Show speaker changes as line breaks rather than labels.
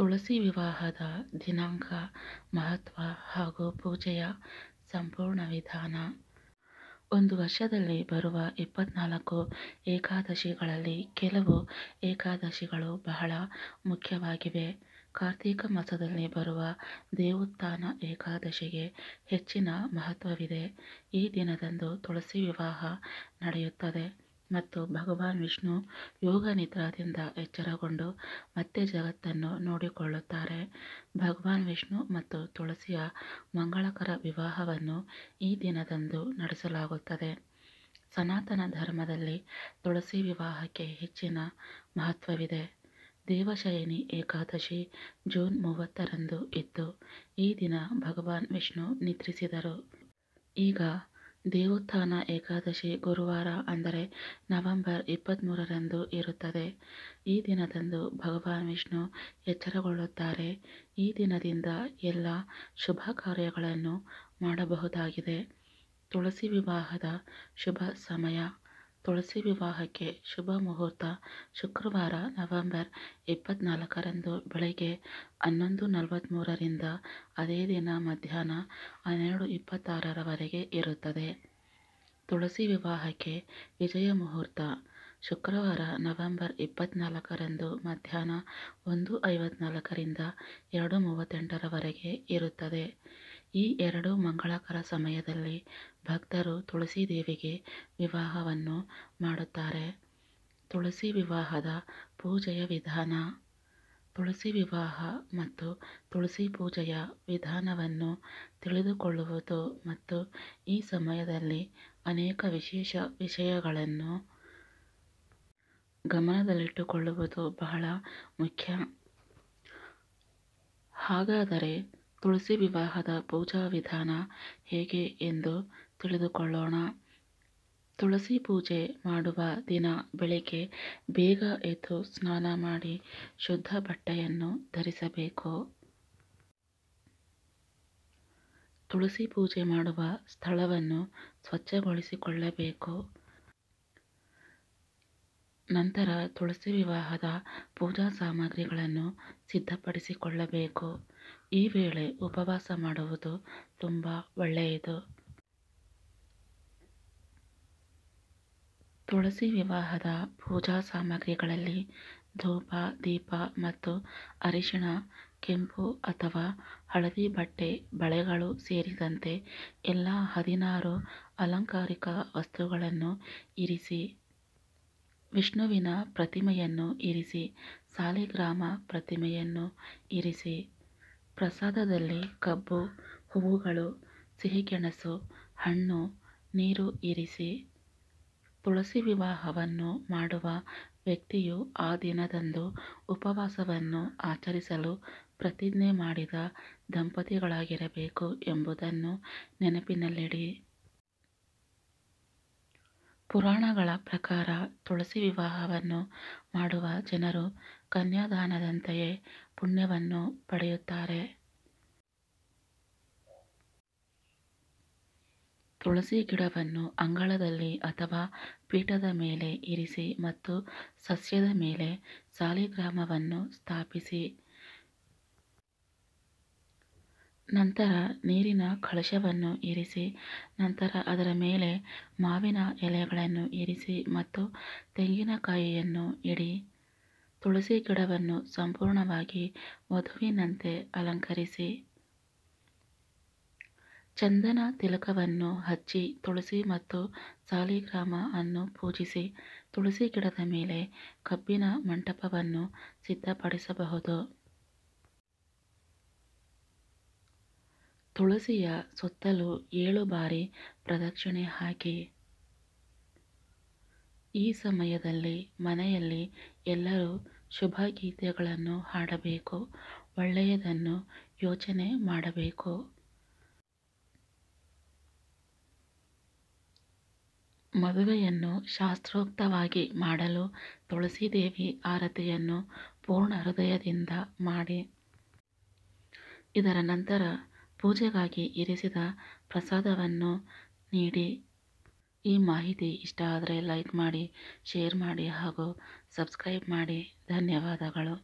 ತುಳಸಿ ವಿವಾಹದ ದಿನಾಂಕ ಮಹತ್ವ ಹಾಗೂ ಪೂಜೆಯ ಸಂಪೂರ್ಣ ವಿಧಾನ ಒಂದು ವರ್ಷದಲ್ಲಿ ಬರುವ ಇಪ್ಪತ್ನಾಲ್ಕು ಏಕಾದಶಿಗಳಲ್ಲಿ ಕೆಲವು ಏಕಾದಶಿಗಳು ಬಹಳ ಮುಖ್ಯವಾಗಿವೆ ಕಾರ್ತೀಕ ಮಾಸದಲ್ಲಿ ಬರುವ ದೇವೋತ್ಥಾನ ಏಕಾದಶಿಗೆ ಹೆಚ್ಚಿನ ಮಹತ್ವವಿದೆ ಈ ದಿನದಂದು ತುಳಸಿ ವಿವಾಹ ನಡೆಯುತ್ತದೆ ಮತ್ತು ಭಗವಾನ್ ವಿಷ್ಣು ಯೋಗ ನಿದ್ರಾದಿಂದ ಎಚ್ಚರಗೊಂಡು ಮತ್ತೆ ಜಗತ್ತನ್ನು ನೋಡಿಕೊಳ್ಳುತ್ತಾರೆ ಭಗವಾನ್ ವಿಷ್ಣು ಮತ್ತು ತುಳಸಿಯ ಮಂಗಳಕರ ವಿವಾಹವನ್ನು ಈ ದಿನದಂದು ನಡೆಸಲಾಗುತ್ತದೆ ಸನಾತನ ಧರ್ಮದಲ್ಲಿ ತುಳಸಿ ವಿವಾಹಕ್ಕೆ ಹೆಚ್ಚಿನ ಮಹತ್ವವಿದೆ ದೇವಶಯನಿ ಏಕಾದಶಿ ಜೂನ್ ಮೂವತ್ತರಂದು ಇತ್ತು ಈ ದಿನ ಭಗವಾನ್ ವಿಷ್ಣು ನಿದ್ರಿಸಿದರು ಈಗ ದೇವೋತ್ಥಾನ ಏಕಾದಶಿ ಗುರುವಾರ ಅಂದರೆ ನವೆಂಬರ್ ಇಪ್ಪತ್ತ್ಮೂರರಂದು ಇರುತ್ತದೆ ಈ ದಿನದಂದು ಭಗವಾನ್ ವಿಷ್ಣು ಎಚ್ಚರಗೊಳ್ಳುತ್ತಾರೆ ಈ ದಿನದಿಂದ ಎಲ್ಲ ಶುಭ ಕಾರ್ಯಗಳನ್ನು ಮಾಡಬಹುದಾಗಿದೆ ತುಳಸಿ ವಿವಾಹದ ಶುಭ ಸಮಯ ತುಳಸಿ ವಿವಾಹಕ್ಕೆ ಶುಭ ಮುಹೂರ್ತ ಶುಕ್ರವಾರ ನವೆಂಬರ್ ಇಪ್ಪತ್ತ್ನಾಲ್ಕರಂದು ಬೆಳಗ್ಗೆ ಹನ್ನೊಂದು ನಲವತ್ತ್ಮೂರರಿಂದ ಅದೇ ದಿನ ಮಧ್ಯಾಹ್ನ ಹನ್ನೆರಡು ಇಪ್ಪತ್ತಾರರವರೆಗೆ ಇರುತ್ತದೆ ತುಳಸಿ ವಿವಾಹಕ್ಕೆ ವಿಜಯ ಮುಹೂರ್ತ ಶುಕ್ರವಾರ ನವೆಂಬರ್ ಇಪ್ಪತ್ತ್ನಾಲ್ಕರಂದು ಮಧ್ಯಾಹ್ನ ಒಂದು ಐವತ್ತ್ನಾಲ್ಕರಿಂದ ಎರಡು ಮೂವತ್ತೆಂಟರವರೆಗೆ ಇರುತ್ತದೆ ಈ ಎರಡು ಮಂಗಳಕರ ಸಮಯದಲ್ಲಿ ಭಕ್ತರು ತುಳಸಿ ದೇವಿಗೆ ವಿವಾಹವನ್ನು ಮಾಡುತ್ತಾರೆ ತುಳಸಿ ವಿವಾಹದ ಪೂಜೆಯ ವಿಧಾನ ತುಳಸಿ ವಿವಾಹ ಮತ್ತು ತುಳಸಿ ಪೂಜೆಯ ವಿಧಾನವನ್ನು ತಿಳಿದುಕೊಳ್ಳುವುದು ಮತ್ತು ಈ ಸಮಯದಲ್ಲಿ ಅನೇಕ ವಿಶೇಷ ವಿಷಯಗಳನ್ನು ಗಮನದಲ್ಲಿಟ್ಟುಕೊಳ್ಳುವುದು ಬಹಳ ಮುಖ್ಯ ಹಾಗಾದರೆ ತುಳಸಿ ವಿವಾಹದ ಪೂಜಾ ವಿಧಾನ ಹೇಗೆ ಎಂದು ತಿಳಿದುಕೊಳ್ಳೋಣ ತುಳಸಿ ಪೂಜೆ ಮಾಡುವ ದಿನ ಬೆಳಿಗ್ಗೆ ಬೇಗ ಎದ್ದು ಸ್ನಾನ ಮಾಡಿ ಶುದ್ಧ ಬಟ್ಟೆಯನ್ನು ಧರಿಸಬೇಕು ತುಳಸಿ ಪೂಜೆ ಮಾಡುವ ಸ್ಥಳವನ್ನು ಸ್ವಚ್ಛಗೊಳಿಸಿಕೊಳ್ಳಬೇಕು ನಂತರ ತುಳಸಿ ವಿವಾಹದ ಪೂಜಾ ಸಾಮಗ್ರಿಗಳನ್ನು ಸಿದ್ಧಪಡಿಸಿಕೊಳ್ಳಬೇಕು ಈ ವೇಳೆ ಉಪವಾಸ ಮಾಡುವುದು ತುಂಬ ಒಳ್ಳೆಯದು ತುಳಸಿ ವಿವಾಹದ ಪೂಜಾ ಸಾಮಗ್ರಿಗಳಲ್ಲಿ ಧೂಪ ದೀಪ ಮತ್ತು ಅರಿಶಿಣ ಕೆಂಪು ಅಥವಾ ಹಳದಿ ಬಟ್ಟೆ ಬಳೆಗಳು ಸೇರಿದಂತೆ ಎಲ್ಲ ಹದಿನಾರು ಅಲಂಕಾರಿಕ ವಸ್ತುಗಳನ್ನು ಇರಿಸಿ ವಿಷ್ಣುವಿನ ಪ್ರತಿಮೆಯನ್ನು ಇರಿಸಿ ಸಾಲಿಗ್ರಾಮ ಪ್ರತಿಮೆಯನ್ನು ಇರಿಸಿ ಪ್ರಸಾದದಲ್ಲಿ ಕಬ್ಬು ಹೂವುಗಳು ಸಿಹಿಗೆಣಸು ಹಣ್ಣು ನೀರು ಇರಿಸಿ ತುಳಸಿ ವಿವಾಹವನ್ನು ಮಾಡುವ ವ್ಯಕ್ತಿಯು ಆ ದಿನದಂದು ಉಪವಾಸವನ್ನು ಆಚರಿಸಲು ಪ್ರತಿಜ್ಞೆ ಮಾಡಿದ ದಂಪತಿಗಳಾಗಿರಬೇಕು ಎಂಬುದನ್ನು ನೆನಪಿನಲ್ಲಿಡಿ ಪುರಾಣಗಳ ಪ್ರಕಾರ ತುಳಸಿ ವಿವಾಹವನ್ನು ಮಾಡುವ ಜನರು ಕನ್ಯಾದಾನದಂತೆಯೇ ಪುಣ್ಯವನ್ನು ಪಡೆಯುತ್ತಾರೆ ತುಳಸಿ ಗಿಡವನ್ನು ಅಂಗಳದಲ್ಲಿ ಅಥವಾ ಪೀಠದ ಮೇಲೆ ಇರಿಸಿ ಮತ್ತು ಸಸ್ಯದ ಮೇಲೆ ಸಾಲಿಗ್ರಾಮವನ್ನು ಸ್ಥಾಪಿಸಿ ನಂತರ ನೀರಿನ ಕಳಶವನ್ನು ಇರಿಸಿ ನಂತರ ಅದರ ಮೇಲೆ ಮಾವಿನ ಎಲೆಗಳನ್ನು ಇರಿಸಿ ಮತ್ತು ತೆಂಗಿನಕಾಯಿಯನ್ನು ಇಡಿ ತುಳಸಿ ಗಿಡವನ್ನು ಸಂಪೂರ್ಣವಾಗಿ ವಧುವಿನಂತೆ ಅಲಂಕರಿಸಿ ಚಂದನ ತಿಲಕವನ್ನು ಹಚ್ಚಿ ತುಳಸಿ ಮತ್ತು ಸಾಲಿಗ್ರಾಮ ಅನ್ನು ಪೂಜಿಸಿ ತುಳಸಿ ಗಿಡದ ಮೇಲೆ ಕಬ್ಬಿನ ಮಂಟಪವನ್ನು ಸಿದ್ಧಪಡಿಸಬಹುದು ತುಳಸಿಯ ಸುತ್ತಲೂ ಏಳು ಬಾರಿ ಪ್ರದಕ್ಷಿಣೆ ಹಾಕಿ ಈ ಸಮಯದಲ್ಲಿ ಮನೆಯಲ್ಲಿ ಎಲ್ಲರೂ ಶುಭ ಗೀತೆಗಳನ್ನು ಹಾಡಬೇಕು ಒಳ್ಳೆಯದನ್ನು ಯೋಚನೆ ಮಾಡಬೇಕು ಮದುವೆಯನ್ನು ಶಾಸ್ತ್ರೋಕ್ತವಾಗಿ ಮಾಡಲು ತುಳಸಿದೇವಿ ಆರತಿಯನ್ನು ಪೂರ್ಣ ಹೃದಯದಿಂದ ಮಾಡಿ ಇದರ ನಂತರ ಪೂಜೆಗಾಗಿ ಇರಿಸಿದ ಪ್ರಸಾದವನ್ನು ನೀಡಿ ಈ ಮಾಹಿತಿ ಇಷ್ಟ ಆದರೆ ಲೈಕ್ ಮಾಡಿ ಶೇರ್ ಮಾಡಿ ಹಾಗೂ ಸಬ್ಸ್ಕ್ರೈಬ್ ಮಾಡಿ ಧನ್ಯವಾದಗಳು